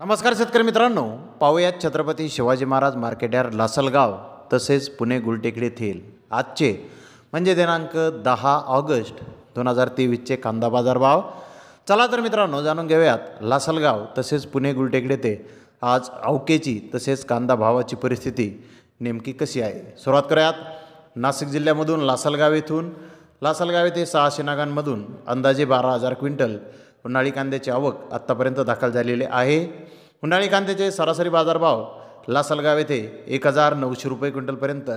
नमस्कार शेतकरी मित्रांनो पाहूयात छत्रपती शिवाजी महाराज मार्केट लासलगाव तसेच पुणे गुलटेकडी येथील आजचे म्हणजे दिनांक दहा ऑगस्ट दोन हजार तेवीसचे कांदा बाजार भाव चला तर मित्रांनो जाणून घेऊयात लासलगाव तसेच पुणे गुलटेकडे ते आज अवकेची तसेच कांदा भावाची परिस्थिती नेमकी कशी आहे सुरुवात करूयात नाशिक जिल्ह्यामधून लासलगाव येथून लासलगाव येथे सहाशे नागांमधून अंदाजे बारा हजार क्विंटल उन्हाळी कांद्याची आवक आत्तापर्यंत दाखल झालेली आहे उन्हाळी कांद्याचे सरासरी बाजारभाव लासलगाव येथे एक हजार नऊशे रुपये क्विंटलपर्यंत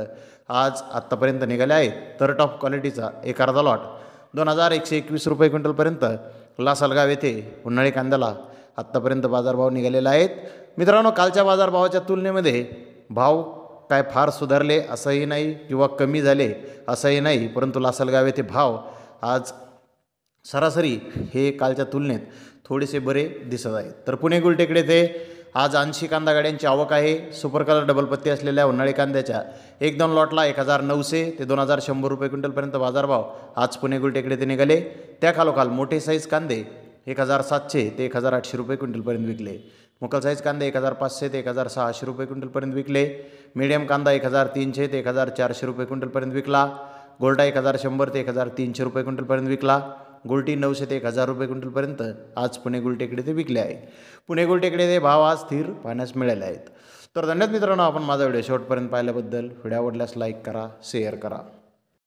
आज आत्तापर्यंत निघाले आहेत तर टॉप क्वालिटीचा एक अर्धा लॉट दोन हजार एकशे एकवीस रुपये क्विंटलपर्यंत लासलगाव येथे उन्हाळी कांद्याला आत्तापर्यंत बाजारभाव निघालेला आहेत मित्रांनो कालच्या बाजारभावाच्या तुलनेमध्ये भाव काय फार सुधारले असंही नाही किंवा कमी झाले असंही नाही परंतु लासलगाव येथे भाव आज सरासरी हे कालच्या तुलनेत थोडेसे बरे दिसत आहे तर पुणे गुलटेकडे ते आज ऐंशी कांदा गाड्यांची आवक आहे सुपर कलर डबल पत्ती असलेल्या उन्हाळी कांद्याच्या एक दोन लॉटला एक हजार नऊशे ते दोन हजार शंभर रुपये क्विंटलपर्यंत बाजारभाव आज पुणे गुलटेकडे ते निघाले त्याखालोखाल मोठे साईज कांदे एक हजार सातशे ते एक हजार आठशे रुपये क्विंटलपर्यंत विकले मुकल साईज कांदे एक हजार पाचशे ते एक हजार सहाशे रुपये क्विंटलपर्यंत विकले मीडियम कांदा एक हजार तीनशे ते एक हजार चारशे रुपये क्विंटलपर्यंत विकला गोल्डा एक हजार शंभर ते एक हजार तीनशे रुपये क्विंटलपर्यंत विकला गुलटी नऊशे ते एक हजार रुपये क्विंटलपर्यंत आज पुणे गुलटेकडे ते विकले आहे पुणे गुलटेकडे ते भाव आज स्थिर पाहण्यास मिळाले आहेत तर धन्यवाद मित्रांनो आपण माझा व्हिडिओ शेवटपर्यंत पाहिल्याबद्दल व्हिडिओ आवडल्यास लाईक करा शेअर करा